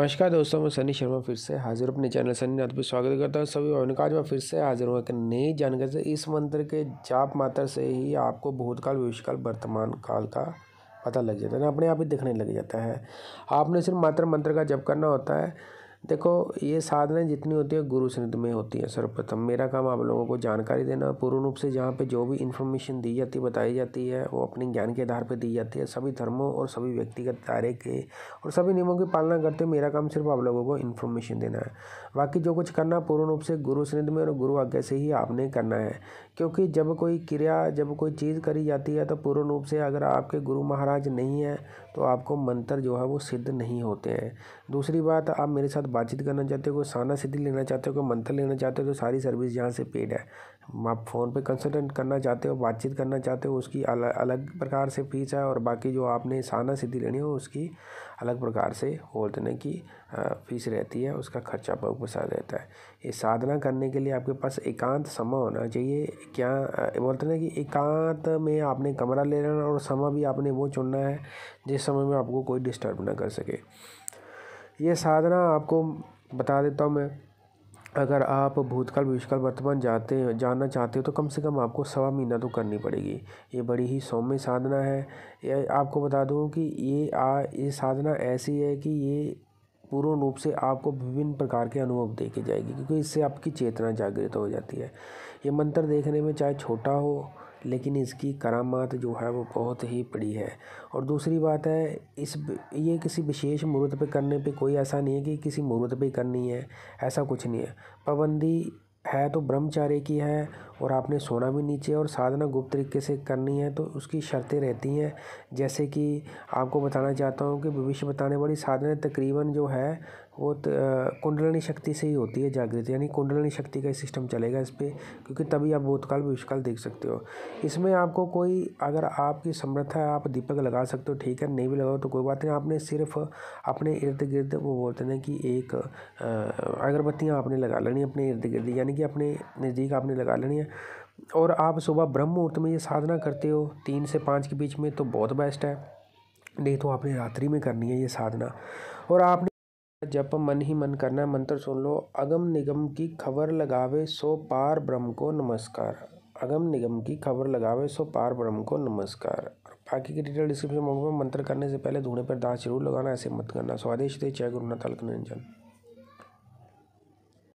नमस्कार दोस्तों मैं सनी शर्मा फिर से हाजिर अपने चैनल सनी नाथ पर स्वागत करता हूँ सभी आज मैं फिर से हाजिर हूँ एक नई जानकारी से इस मंत्र के जाप मात्र से ही आपको भूतकाल भविष्यकाल वर्तमान काल का पता लग जाता है ना अपने आप ही दिखने लग जाता है आपने सिर्फ मात्र मंत्र का जप करना होता है देखो ये साधनाएं जितनी होती है गुरु सिद्ध में होती है सर्वप्रथम मेरा काम आप लोगों को जानकारी देना पूर्ण रूप से जहाँ पे जो भी इन्फॉर्मेशन दी जाती है बताई जाती है वो अपने ज्ञान के आधार पर दी जाती है सभी धर्मों और सभी व्यक्तिगत दायरे के और सभी नियमों की पालना करते हुए मेरा काम सिर्फ आप लोगों को इन्फॉर्मेशन देना है बाकी जो कुछ करना पूर्ण रूप से गुरु सिद्ध में और गुरु आज्ञा से ही आपने करना है क्योंकि जब कोई क्रिया जब कोई चीज़ करी जाती है तो पूर्ण रूप से अगर आपके गुरु महाराज नहीं है तो आपको मंत्र जो है वो सिद्ध नहीं होते हैं दूसरी बात आप मेरे साथ बातचीत करना चाहते हो कोई साना सिद्धि लेना चाहते हो कोई मंथन लेना चाहते हो तो सारी सर्विस यहाँ से पेड है आप फ़ोन पे कंसल्टेंट करना चाहते हो बातचीत करना चाहते हो उसकी अलग अलग प्रकार से फीस है और बाकी जो आपने साना सिद्धि लेनी हो उसकी अलग प्रकार से और देने की फीस रहती है उसका खर्चा आपका रहता है ये साधना करने के लिए आपके पास एकांत समय होना चाहिए क्या बोलते ना कि एकांत में आपने कमरा ले लेना और समय भी आपने वो चुनना है जिस समय में आपको कोई डिस्टर्ब ना कर सके ये साधना आपको बता देता हूँ मैं अगर आप भूतकाल भविष्यकाल वर्तमान जाते जानना चाहते हो तो कम से कम आपको सवा महीना तो करनी पड़ेगी ये बड़ी ही सौम्य साधना है ये आपको बता दूँ कि ये आ ये साधना ऐसी है कि ये पूर्ण रूप से आपको विभिन्न प्रकार के अनुभव देखे जाएगी क्योंकि इससे आपकी चेतना जागृत हो जाती है ये मंत्र देखने में चाहे छोटा हो लेकिन इसकी करामात जो है वो बहुत ही बड़ी है और दूसरी बात है इस ये किसी विशेष मुहूर्त पे करने पे कोई ऐसा नहीं है कि किसी मुहूर्त पे करनी है ऐसा कुछ नहीं है पाबंदी है तो ब्रह्मचार्य की है और आपने सोना भी नीचे और साधना गुप्त तरीके से करनी है तो उसकी शर्तें रहती हैं जैसे कि आपको बताना चाहता हूँ कि भविष्य बताने वाली साधना तकरीबन जो है वो कुंडलनी शक्ति से ही होती है जागृत यानी कुंडलनी शक्ति का सिस्टम चलेगा इस पर क्योंकि तभी आप भूतकाल भविष्यकाल देख सकते हो इसमें आपको कोई अगर आपकी समर्था है आप दीपक लगा सकते हो ठीक है नहीं भी लगाओ तो कोई बात नहीं आपने सिर्फ अपने इर्द गिर्द वो बोलते हैं कि एक अगरबत्तियाँ आपने लगा लेनी अपने इर्द गिर्द यानी कि अपने नज़दीक आपने लगा लेनी है और आप सुबह ब्रह्म मुहूर्त में ये साधना करते हो तीन से पाँच के बीच में तो बहुत बेस्ट है नहीं तो आपने रात्रि में करनी है ये साधना और आपने जब मन ही मन करना मंत्र सुन लो अगम निगम की खबर लगावे सो पार ब्रह्म को नमस्कार अगम निगम की खबर लगावे सो पार ब्रह्म को नमस्कार बाकी की डिटेल डिस्क्रिप्शन बॉक्स में मंत्र करने से पहले धूणे पर दास जरूर लगाना ऐसे मत करना स्वादेश दे नाथ गुरुनाथ अलकनंजन